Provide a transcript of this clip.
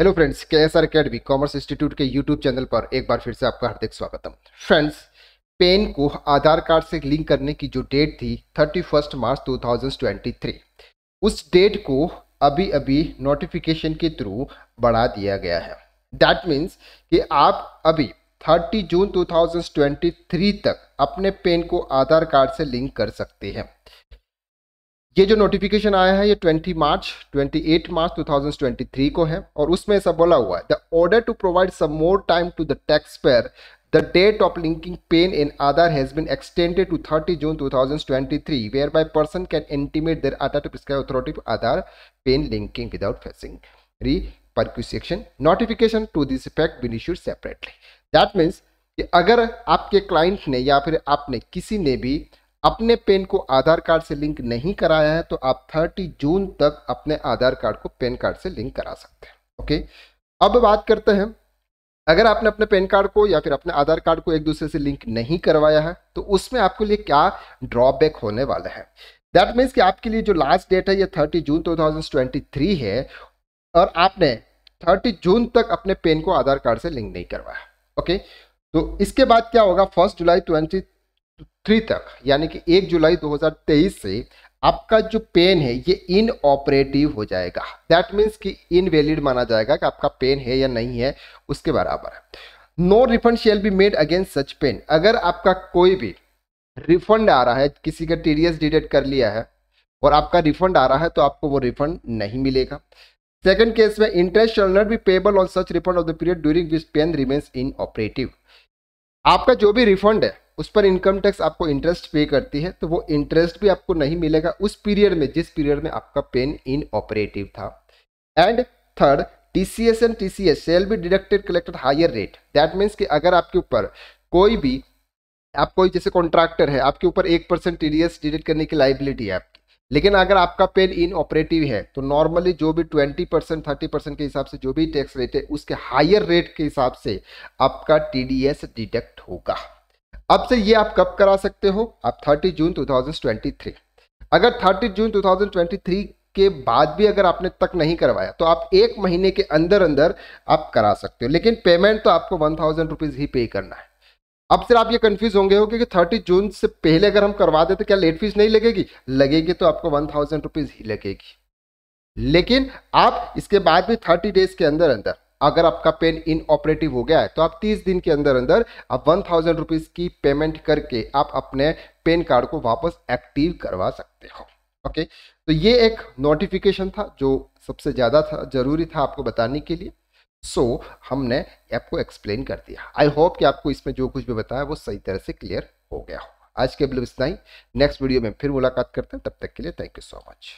hello friends के S R academy commerce institute के YouTube channel पर एक बार फिर से आपका हार्दिक स्वागत है फ्रेंड्स पेन को आधार कार्ड से लिंक करने की जो डेट थी 31 मार्च 2023 उस डेट को अभी अभी नोटिफिकेशन के थ्रू बढ़ा दिया गया है दैट मीन्स कि आप अभी 30 जून 2023 तक अपने पेन को आधार कार्ड से लिंक कर सकते हैं ये जो नोटिफिकेशन आया है ये 20 मार्च 28 मार्च 2023 को है और उसमें ऐसा बोला हुआ है the order to provide some more time to the taxpayer the date of linking PAN in Aadhaar has been extended to 30 June 2023 thousand by person can intimate their आटा to prescribe authority Aadhaar PAN linking without facing repercussion notification to this effect been issue separately that means अगर आपके client ने या फिर आपने किसी ने भी अपने पेन को आधार कार्ड से लिंक नहीं कराया है तो आप 30 जून तक अपने आधार कार्ड को पेन कार्ड से लिंक करा सकते हैं ओके अब बात करते हैं अगर आपने अपने पेन कार्ड को या फिर अपने आधार कार्ड को एक दूसरे से लिंक नहीं करवाया है तो उसमें आपके लिए क्या ड्रॉबैक होने वाला है दैट मीन्स कि आपके लिए जो लास्ट डेट है ये 30 जून 2023 है और आपने 30 जून तक अपने पेन को आधार कार्ड से लिंक नहीं करवाया ओके तो इसके बाद क्या होगा फर्स्ट जुलाई ट्वेंटी थ्री तक यानी कि एक जुलाई 2023 से आपका जो पेन है ये इन ऑपरेटिव हो जाएगा दैट मीन्स कि इनवैलिड माना जाएगा कि आपका पेन है या नहीं है उसके बराबर no refund shall be made against such PAN अगर आपका कोई भी रिफंड आ रहा है किसी का डी डिडेक्ट कर लिया है और आपका रिफंड आ रहा है तो आपको वो रिफंड नहीं मिलेगा सेकंड केस में interest shall not be payable on such refund of the period during which PAN remains inoperative आपका जो भी रिफंड है उस पर इनकम टैक्स आपको इंटरेस्ट पे करती है तो वो इंटरेस्ट भी आपको नहीं मिलेगा उस पीरियड में जिस पीरियड में आपका पेन इन ऑपरेटिव था and third TCS and TCS shall be deducted collected higher rate that means कि अगर आपके ऊपर कोई भी आप कोई जैसे कॉन्ट्रैक्टर है आपके ऊपर एक परसेंट टी डिडक्ट करने की लाइबिलिटी है आपकी लेकिन अगर आपका पेन इन ऑपरेटिव है तो नॉर्मली जो भी ट्वेंटी परसेंट थर्टी परसेंट के हिसाब से जो भी टैक्स रेट है उसके हायर रेट के हिसाब से आपका टी डी एस डिडक्ट होगा अब से ये आप कब करा सकते हो आप 30 जून 2023 अगर 30 जून 2023 के बाद भी अगर आपने तक नहीं करवाया तो आप एक महीने के अंदर अंदर आप करा सकते हो लेकिन पेमेंट तो आपको वन थाउजेंड रुपीज़ ही पे करना है अब सर आप ये कंफ्यूज होंगे हो कि थर्टी जून से पहले अगर हम करवा देते तो क्या लेट फीस नहीं लगेगी लगेगी तो आपको वन थाउजेंड रुपीज़ ही लगेगी लेकिन आप इसके बाद भी थर्टी डेज के अंदर अंदर अगर आपका पेन इनऑपरेटिव हो गया है तो आप 30 दिन के अंदर अंदर आप वन थाउजेंड रुपीज़ की पेमेंट करके आप अपने पेन कार्ड को वापस एक्टिव करवा सकते हो ओके तो ये एक नोटिफिकेशन था जो सबसे ज़्यादा था ज़रूरी था आपको बताने के लिए सो so, हमने आपको एक्सप्लेन कर दिया आई होप कि आपको इसमें जो कुछ भी बताया वो सही तरह से क्लियर हो गया हो आज के बिल्कुल इतना ही नेक्स्ट वीडियो में फिर मुलाकात करते हैं तब तक के लिए थैंक यू सो मच